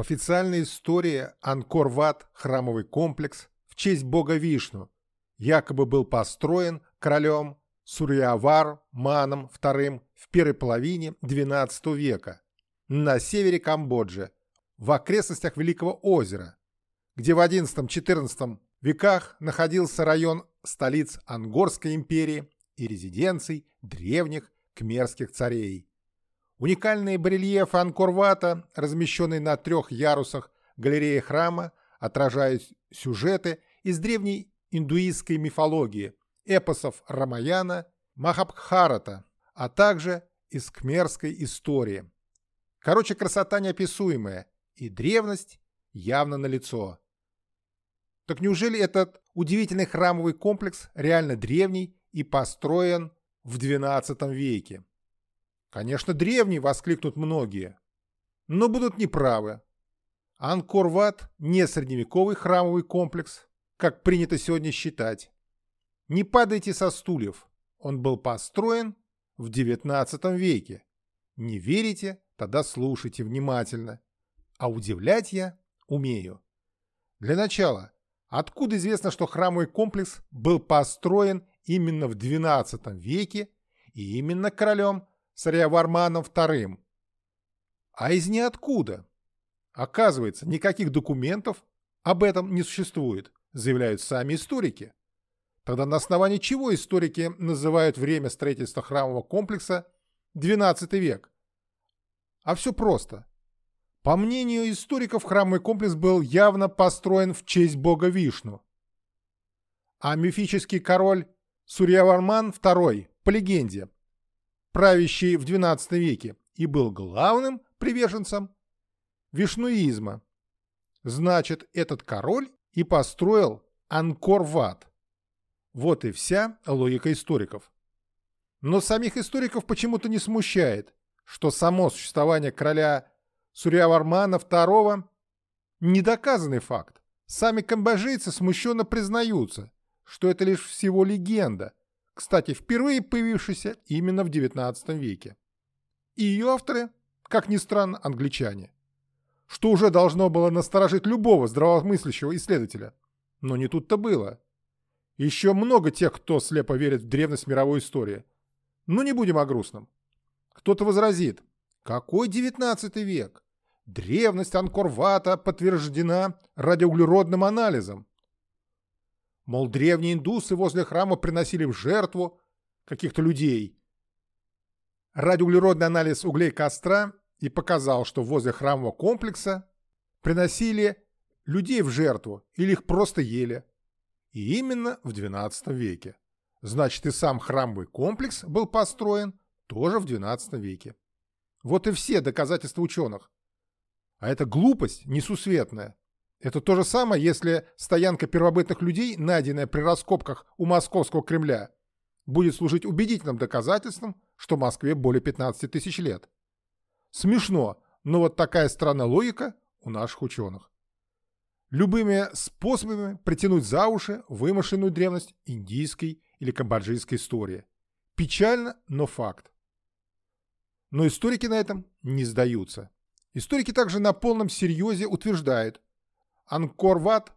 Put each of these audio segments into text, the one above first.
В официальной истории Анкорват, храмовый комплекс, в честь бога Вишну, якобы был построен королем Сурьявар Маном II в первой половине XII века на севере Камбоджи, в окрестностях Великого озера, где в XI-XIV веках находился район столиц Ангорской империи и резиденций древних кмерских царей. Уникальные барельефы Анкорвата, размещенные на трех ярусах галереи храма, отражают сюжеты из древней индуистской мифологии, эпосов Рамаяна, Махабхарата, а также из кхмерской истории. Короче, красота неописуемая, и древность явно налицо. Так неужели этот удивительный храмовый комплекс реально древний и построен в XII веке? Конечно, древний, воскликнут многие, но будут неправы. Анкорват не средневековый храмовый комплекс, как принято сегодня считать. Не падайте со стульев, он был построен в XIX веке. Не верите, тогда слушайте внимательно. А удивлять я умею. Для начала, откуда известно, что храмовый комплекс был построен именно в XII веке и именно королем с Риаварманом II. А из ниоткуда. Оказывается, никаких документов об этом не существует, заявляют сами историки. Тогда на основании чего историки называют время строительства храмового комплекса XII век? А все просто. По мнению историков, храмовый комплекс был явно построен в честь бога Вишну. А мифический король Сурьяварман II, по легенде, правящий в XII веке, и был главным приверженцем вишнуизма. Значит, этот король и построил Анкорват. Вот и вся логика историков. Но самих историков почему-то не смущает, что само существование короля Сурьявармана II – недоказанный факт. Сами камбожийцы смущенно признаются, что это лишь всего легенда, кстати, впервые появившийся именно в XIX веке. И ее авторы, как ни странно, англичане. Что уже должно было насторожить любого здравомыслящего исследователя. Но не тут-то было. Еще много тех, кто слепо верит в древность мировой истории. Но не будем о грустном. Кто-то возразит, какой XIX век? Древность Анкорвата подтверждена радиоуглеродным анализом. Мол, древние индусы возле храма приносили в жертву каких-то людей. Радиоуглеродный анализ углей костра и показал, что возле храмового комплекса приносили людей в жертву или их просто ели. И именно в XII веке. Значит, и сам храмовый комплекс был построен тоже в XII веке. Вот и все доказательства ученых. А это глупость несусветная. Это то же самое, если стоянка первобытных людей, найденная при раскопках у московского Кремля, будет служить убедительным доказательством, что Москве более 15 тысяч лет. Смешно, но вот такая странная логика у наших ученых. Любыми способами притянуть за уши вымышленную древность индийской или камбоджийской истории. Печально, но факт. Но историки на этом не сдаются. Историки также на полном серьезе утверждают, Анкорват,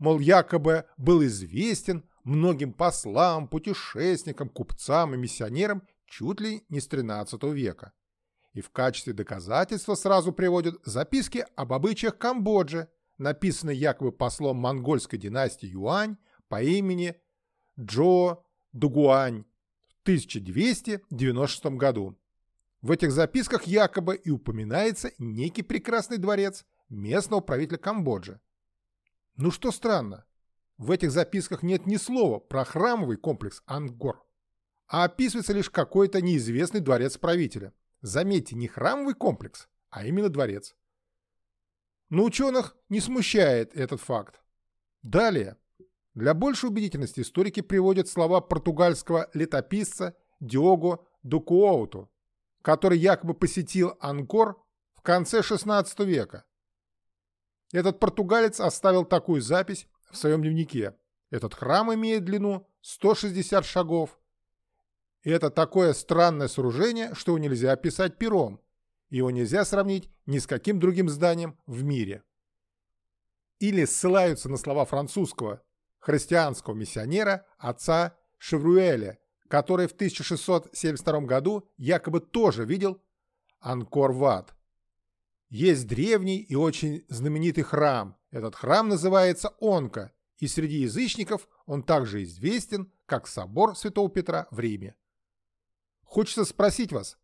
мол, якобы был известен многим послам, путешественникам, купцам и миссионерам чуть ли не с XIII века. И в качестве доказательства сразу приводят записки об обычаях Камбоджи, написанные якобы послом монгольской династии Юань по имени Джо Дугуань в 1296 году. В этих записках якобы и упоминается некий прекрасный дворец местного правителя Камбоджи, ну что странно, в этих записках нет ни слова про храмовый комплекс Ангор, а описывается лишь какой-то неизвестный дворец правителя. Заметьте, не храмовый комплекс, а именно дворец. Но ученых не смущает этот факт. Далее. Для большей убедительности историки приводят слова португальского летописца Диого Дукуоуту, который якобы посетил Ангор в конце XVI века этот португалец оставил такую запись в своем дневнике. Этот храм имеет длину 160 шагов. И это такое странное сооружение, что его нельзя описать пером. Его нельзя сравнить ни с каким другим зданием в мире. Или ссылаются на слова французского христианского миссионера отца Шевруэля, который в 1672 году якобы тоже видел Анкор-Ват – есть древний и очень знаменитый храм. Этот храм называется Онка, и среди язычников он также известен, как собор Святого Петра в Риме. Хочется спросить вас,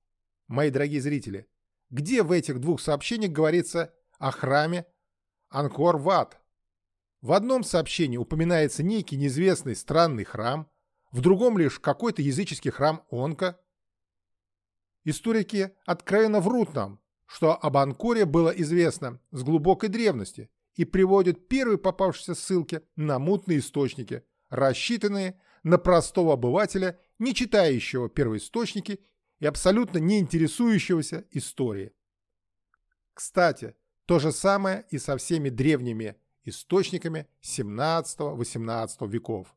мои дорогие зрители, где в этих двух сообщениях говорится о храме Анкор-Ват? В одном сообщении упоминается некий неизвестный странный храм, в другом лишь какой-то языческий храм Онка. Историки откровенно врут нам, что об Анкоре было известно с глубокой древности и приводит первые попавшиеся ссылки на мутные источники, рассчитанные на простого обывателя, не читающего первоисточники и абсолютно не интересующегося историей. Кстати, то же самое и со всеми древними источниками 17-18 веков.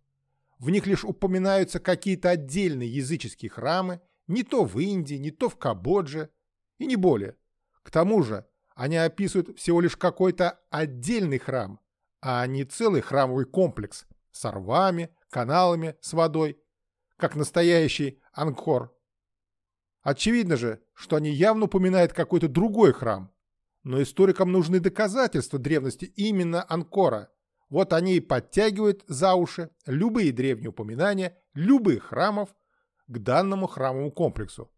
В них лишь упоминаются какие-то отдельные языческие храмы, не то в Индии, не то в Кабодже, и не более. К тому же, они описывают всего лишь какой-то отдельный храм, а не целый храмовый комплекс с рвами, каналами, с водой, как настоящий Ангкор. Очевидно же, что они явно упоминают какой-то другой храм, но историкам нужны доказательства древности именно Анкора. Вот они и подтягивают за уши любые древние упоминания любых храмов к данному храмовому комплексу.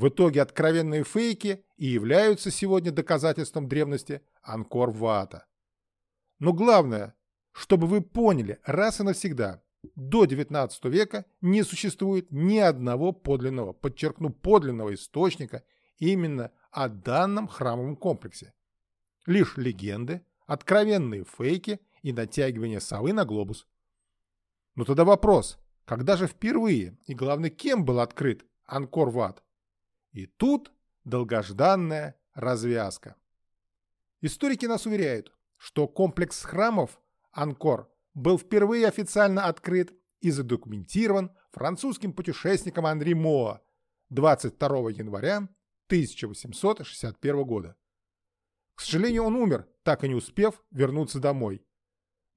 В итоге откровенные фейки и являются сегодня доказательством древности анкор вата Но главное, чтобы вы поняли раз и навсегда, до 19 века не существует ни одного подлинного, подчеркну, подлинного источника именно о данном храмовом комплексе. Лишь легенды, откровенные фейки и натягивание совы на глобус. Но ну тогда вопрос, когда же впервые и, главное, кем был открыт Анкор-Ват? И тут долгожданная развязка. Историки нас уверяют, что комплекс храмов Анкор был впервые официально открыт и задокументирован французским путешественником Андре Моа 22 января 1861 года. К сожалению, он умер, так и не успев вернуться домой.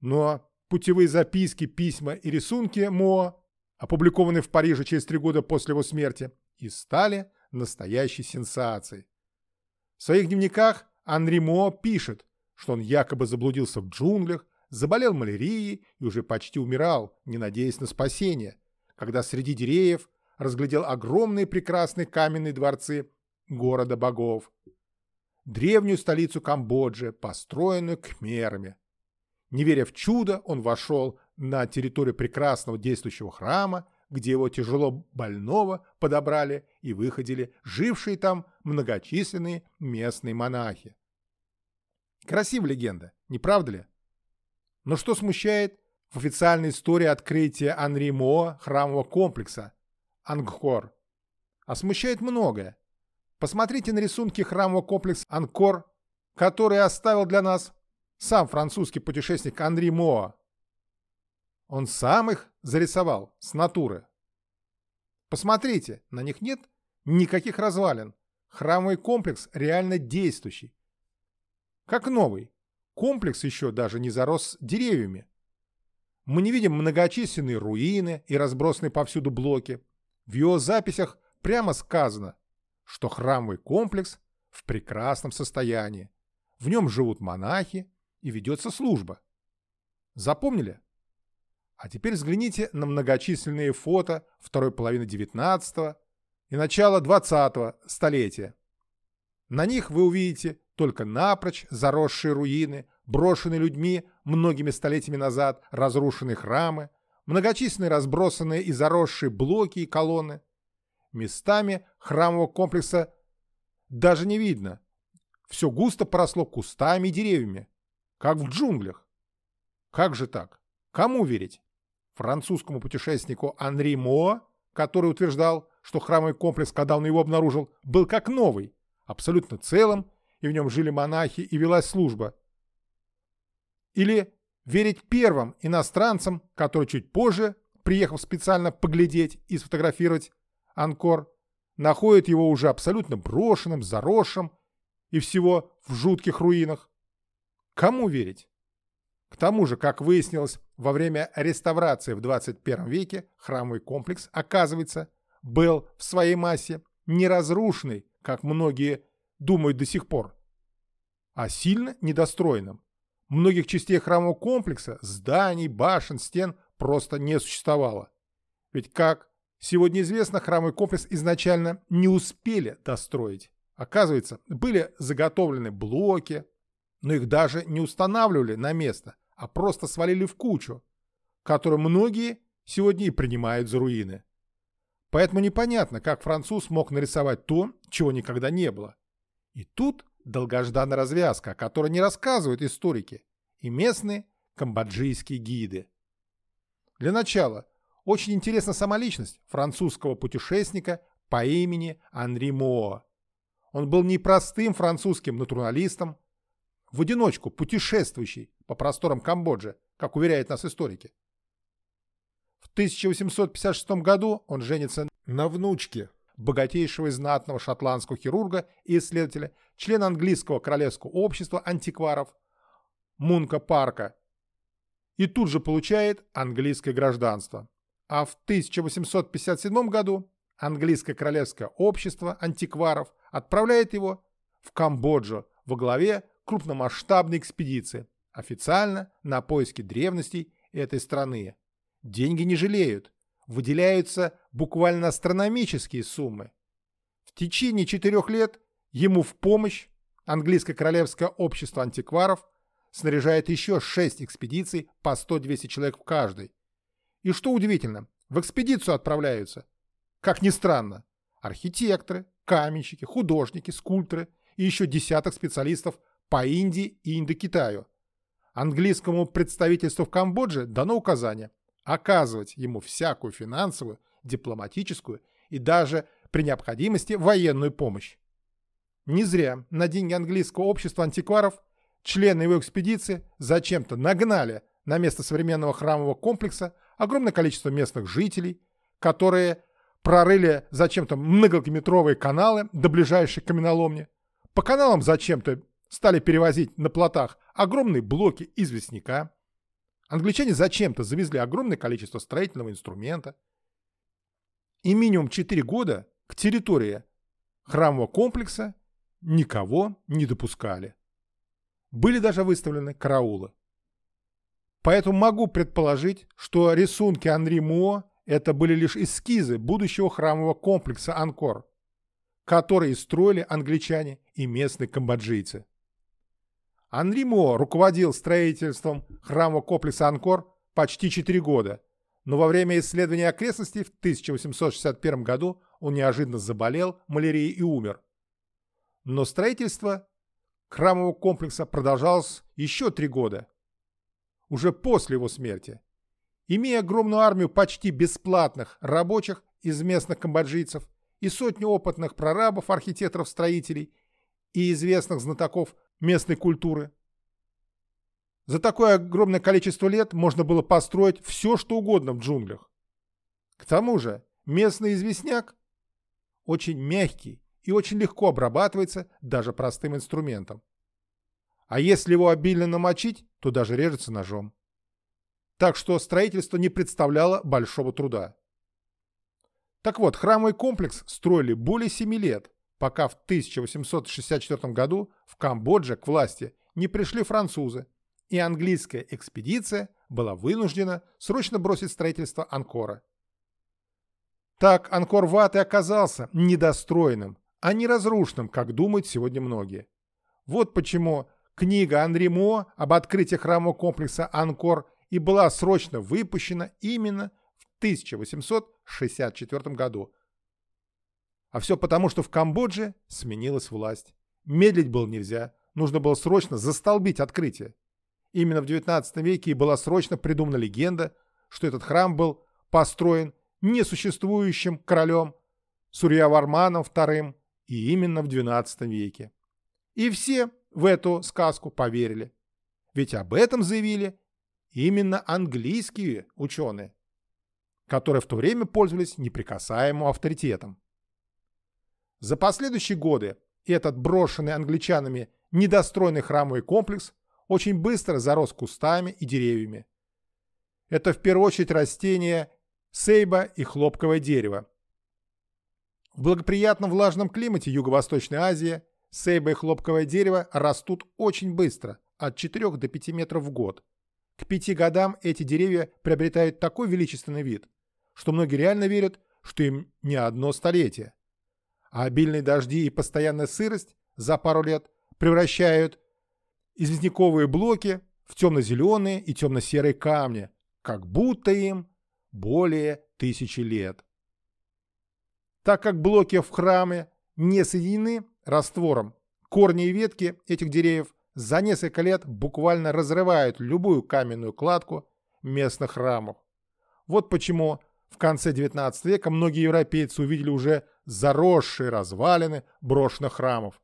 Но путевые записки, письма и рисунки Моа, опубликованные в Париже через три года после его смерти, и стали настоящей сенсацией. В своих дневниках Анри Мо пишет, что он якобы заблудился в джунглях, заболел малярией и уже почти умирал, не надеясь на спасение, когда среди деревьев разглядел огромные прекрасные каменные дворцы города богов, древнюю столицу Камбоджи, построенную кхмерами. Не веря в чудо, он вошел на территорию прекрасного действующего храма где его тяжело больного подобрали и выходили жившие там многочисленные местные монахи. Красивая легенда, не правда ли? Но что смущает в официальной истории открытия Анри Моа храмового комплекса Ангкор? А смущает многое. Посмотрите на рисунки храмового комплекса Ангкор, который оставил для нас сам французский путешественник Анри Моа. Он сам их Зарисовал. С натуры. Посмотрите, на них нет никаких развалин. Храмовый комплекс реально действующий. Как новый. Комплекс еще даже не зарос деревьями. Мы не видим многочисленные руины и разбросанные повсюду блоки. В его записях прямо сказано, что храмовый комплекс в прекрасном состоянии. В нем живут монахи и ведется служба. Запомнили? А теперь взгляните на многочисленные фото второй половины 19 и начала 20 столетия. На них вы увидите только напрочь заросшие руины, брошенные людьми многими столетиями назад разрушенные храмы, многочисленные разбросанные и заросшие блоки и колонны. Местами храмового комплекса даже не видно. Все густо поросло кустами и деревьями, как в джунглях. Как же так? Кому верить? Французскому путешественнику Анри Мо, который утверждал, что храмовый комплекс, когда он его обнаружил, был как новый, абсолютно целым, и в нем жили монахи и велась служба. Или верить первым иностранцам, которые чуть позже, приехав специально поглядеть и сфотографировать Анкор, находят его уже абсолютно брошенным, заросшим и всего в жутких руинах. Кому верить? К тому же, как выяснилось, во время реставрации в 21 веке храмовый комплекс, оказывается, был в своей массе не разрушенный, как многие думают до сих пор, а сильно недостроенным. Многих частей храмового комплекса, зданий, башен, стен просто не существовало. Ведь, как сегодня известно, храмовый комплекс изначально не успели достроить. Оказывается, были заготовлены блоки, но их даже не устанавливали на место, а просто свалили в кучу, которую многие сегодня и принимают за руины. Поэтому непонятно, как француз мог нарисовать то, чего никогда не было. И тут долгожданная развязка, о которой не рассказывают историки и местные камбоджийские гиды. Для начала, очень интересна сама личность французского путешественника по имени Анри Моо. Он был непростым французским натуралистом, в одиночку путешествующий по просторам Камбоджи, как уверяют нас историки. В 1856 году он женится на внучке богатейшего и знатного шотландского хирурга и исследователя, члена английского королевского общества антикваров Мунка Парка и тут же получает английское гражданство. А в 1857 году английское королевское общество антикваров отправляет его в Камбоджу во главе крупномасштабной экспедиции, официально на поиски древностей этой страны. Деньги не жалеют, выделяются буквально астрономические суммы. В течение четырех лет ему в помощь английское королевское общество антикваров снаряжает еще шесть экспедиций по 100-200 человек в каждой. И что удивительно, в экспедицию отправляются, как ни странно, архитекторы, каменщики, художники, скульпторы и еще десяток специалистов по Индии и Индокитаю. Английскому представительству в Камбодже дано указание оказывать ему всякую финансовую, дипломатическую и даже, при необходимости, военную помощь. Не зря на деньги английского общества антикваров члены его экспедиции зачем-то нагнали на место современного храмового комплекса огромное количество местных жителей, которые прорыли зачем-то многокилометровые каналы до ближайшей каменоломни. По каналам зачем-то Стали перевозить на плотах огромные блоки известняка. Англичане зачем-то завезли огромное количество строительного инструмента. И минимум 4 года к территории храмового комплекса никого не допускали. Были даже выставлены караулы. Поэтому могу предположить, что рисунки Анри Муо – это были лишь эскизы будущего храмового комплекса Анкор, который строили англичане и местные камбоджийцы. Анри Мо руководил строительством храма комплекса Анкор почти 4 года, но во время исследования окрестностей в 1861 году он неожиданно заболел малярией и умер. Но строительство храмового комплекса продолжалось еще три года, уже после его смерти. Имея огромную армию почти бесплатных рабочих из местных камбоджийцев и сотню опытных прорабов, архитекторов, строителей и известных знатоков местной культуры. За такое огромное количество лет можно было построить все, что угодно в джунглях. К тому же местный известняк очень мягкий и очень легко обрабатывается даже простым инструментом. А если его обильно намочить, то даже режется ножом. Так что строительство не представляло большого труда. Так вот, храмовый комплекс строили более 7 лет, пока в 1864 году в Камбодже к власти не пришли французы, и английская экспедиция была вынуждена срочно бросить строительство Анкора. Так Анкор Ват и оказался недостроенным, а не разрушенным, как думают сегодня многие. Вот почему книга Анри Мо об открытии храмового комплекса Анкор и была срочно выпущена именно в 1864 году – а все потому, что в Камбодже сменилась власть. Медлить было нельзя, нужно было срочно застолбить открытие. Именно в XIX веке и была срочно придумана легенда, что этот храм был построен несуществующим королем Сурьяварманом II и именно в XII веке. И все в эту сказку поверили. Ведь об этом заявили именно английские ученые, которые в то время пользовались неприкасаемым авторитетом. За последующие годы этот брошенный англичанами недостроенный храмовый комплекс очень быстро зарос кустами и деревьями. Это в первую очередь растения сейба и хлопковое дерево. В благоприятном влажном климате Юго-Восточной Азии сейба и хлопковое дерево растут очень быстро, от 4 до 5 метров в год. К пяти годам эти деревья приобретают такой величественный вид, что многие реально верят, что им не одно столетие а обильные дожди и постоянная сырость за пару лет превращают известняковые блоки в темно-зеленые и темно-серые камни, как будто им более тысячи лет. Так как блоки в храме не соединены раствором, корни и ветки этих деревьев за несколько лет буквально разрывают любую каменную кладку местных храмов. Вот почему в конце XIX века многие европейцы увидели уже заросшие развалины брошенных храмов,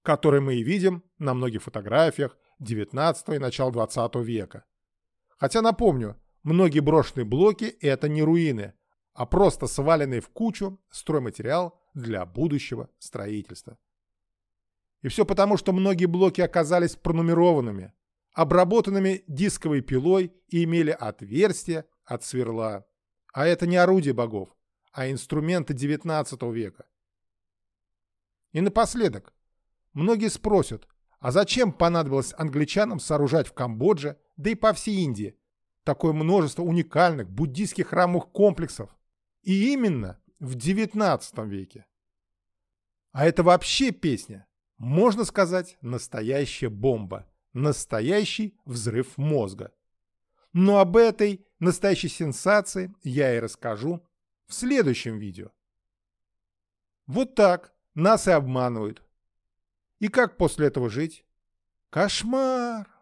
которые мы и видим на многих фотографиях XIX и начала XX века. Хотя, напомню, многие брошенные блоки – это не руины, а просто сваленные в кучу стройматериал для будущего строительства. И все потому, что многие блоки оказались пронумерованными, обработанными дисковой пилой и имели отверстия от сверла. А это не орудие богов, а инструменты XIX века. И напоследок, многие спросят, а зачем понадобилось англичанам сооружать в Камбодже, да и по всей Индии, такое множество уникальных буддийских храмовых комплексов? И именно в XIX веке. А это вообще песня, можно сказать, настоящая бомба, настоящий взрыв мозга. Но об этой настоящей сенсации я и расскажу в следующем видео. Вот так нас и обманывают. И как после этого жить? Кошмар!